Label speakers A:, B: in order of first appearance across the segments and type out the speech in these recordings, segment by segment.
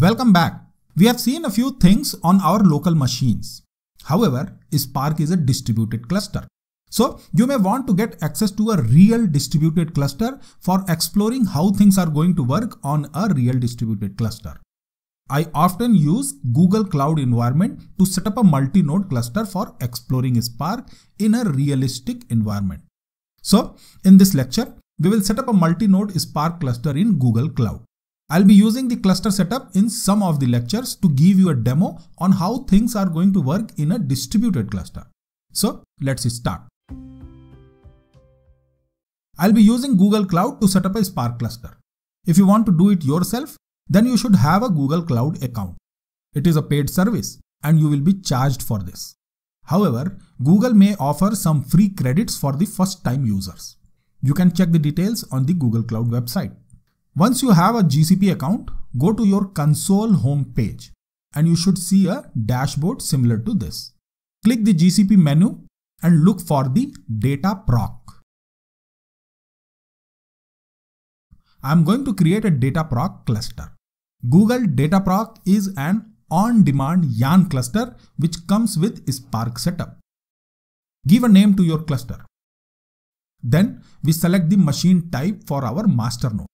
A: Welcome back. We have seen a few things on our local machines. However, Spark is a distributed cluster. So you may want to get access to a real distributed cluster for exploring how things are going to work on a real distributed cluster. I often use Google Cloud environment to set up a multi-node cluster for exploring Spark in a realistic environment. So in this lecture, we will set up a multi-node Spark cluster in Google Cloud. I'll be using the cluster setup in some of the lectures to give you a demo on how things are going to work in a distributed cluster. So let's start. I'll be using Google Cloud to set up a Spark cluster. If you want to do it yourself, then you should have a Google Cloud account. It is a paid service and you will be charged for this. However, Google may offer some free credits for the first time users. You can check the details on the Google Cloud website. Once you have a GCP account, go to your console home page and you should see a dashboard similar to this. Click the GCP menu and look for the data proc. I'm going to create a data proc cluster. Google data proc is an on-demand YARN cluster which comes with Spark setup. Give a name to your cluster. Then we select the machine type for our master node.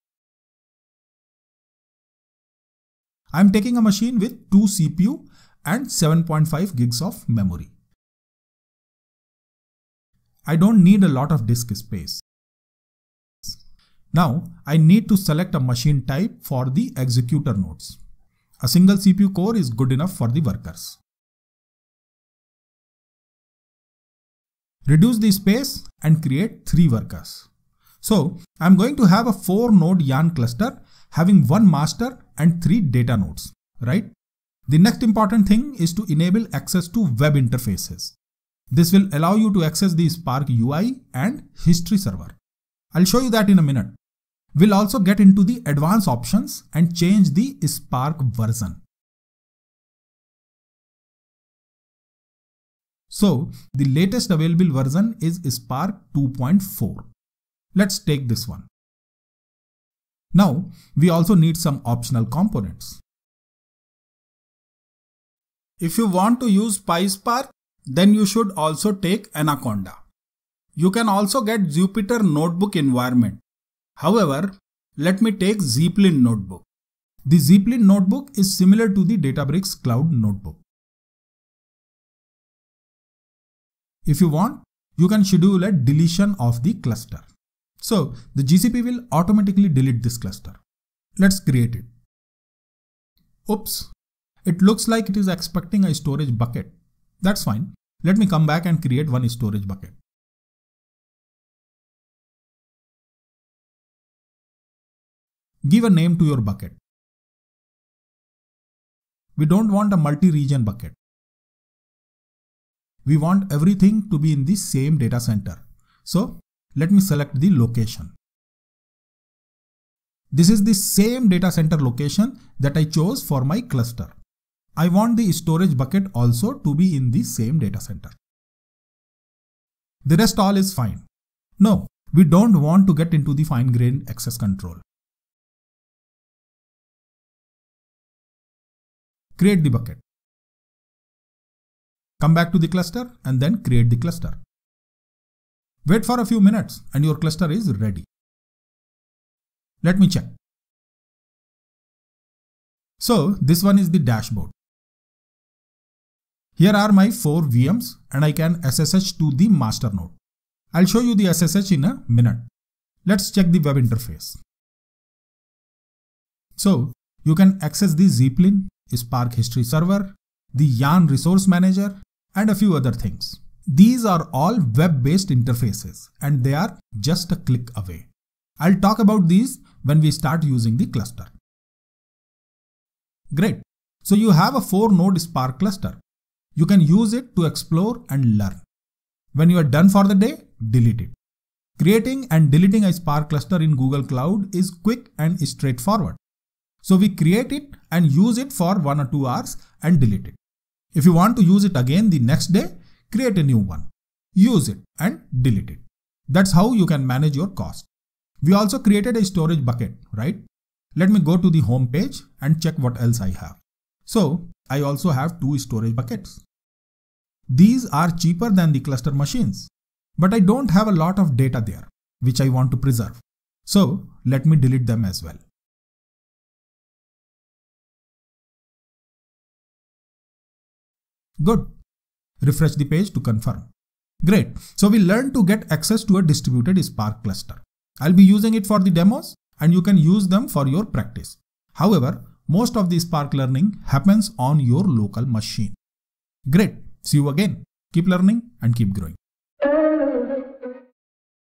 A: I'm taking a machine with 2 CPU and 7.5 gigs of memory. I don't need a lot of disk space. Now I need to select a machine type for the executor nodes. A single CPU core is good enough for the workers. Reduce the space and create 3 workers. So I'm going to have a 4 node YARN cluster having one master and three data nodes, right? The next important thing is to enable access to web interfaces. This will allow you to access the Spark UI and history server. I'll show you that in a minute. We'll also get into the advanced options and change the Spark version. So the latest available version is Spark 2.4. Let's take this one. Now, we also need some optional components. If you want to use PySpark, then you should also take Anaconda. You can also get Jupyter Notebook environment. However, let me take Zeppelin Notebook. The Zeppelin Notebook is similar to the Databricks Cloud Notebook. If you want, you can schedule a deletion of the cluster. So the GCP will automatically delete this cluster. Let's create it. Oops, it looks like it is expecting a storage bucket. That's fine. Let me come back and create one storage bucket. Give a name to your bucket. We don't want a multi-region bucket. We want everything to be in the same data center. So let me select the location. This is the same data center location that I chose for my cluster. I want the storage bucket also to be in the same data center. The rest all is fine. No, we don't want to get into the fine-grained access control. Create the bucket. Come back to the cluster and then create the cluster. Wait for a few minutes and your cluster is ready. Let me check. So this one is the dashboard. Here are my 4 VMs and I can SSH to the master node. I'll show you the SSH in a minute. Let's check the web interface. So you can access the Zeppelin, Spark History Server, the Yarn Resource Manager and a few other things. These are all web-based interfaces and they are just a click away. I'll talk about these when we start using the cluster. Great. So you have a four node Spark cluster. You can use it to explore and learn. When you are done for the day, delete it. Creating and deleting a Spark cluster in Google Cloud is quick and straightforward. So we create it and use it for one or two hours and delete it. If you want to use it again the next day, create a new one, use it and delete it. That's how you can manage your cost. We also created a storage bucket, right? Let me go to the home page and check what else I have. So I also have two storage buckets. These are cheaper than the cluster machines, but I don't have a lot of data there, which I want to preserve. So let me delete them as well. Good. Refresh the page to confirm. Great. So we learned to get access to a distributed Spark cluster. I'll be using it for the demos and you can use them for your practice. However, most of the Spark learning happens on your local machine. Great. See you again. Keep learning and keep growing.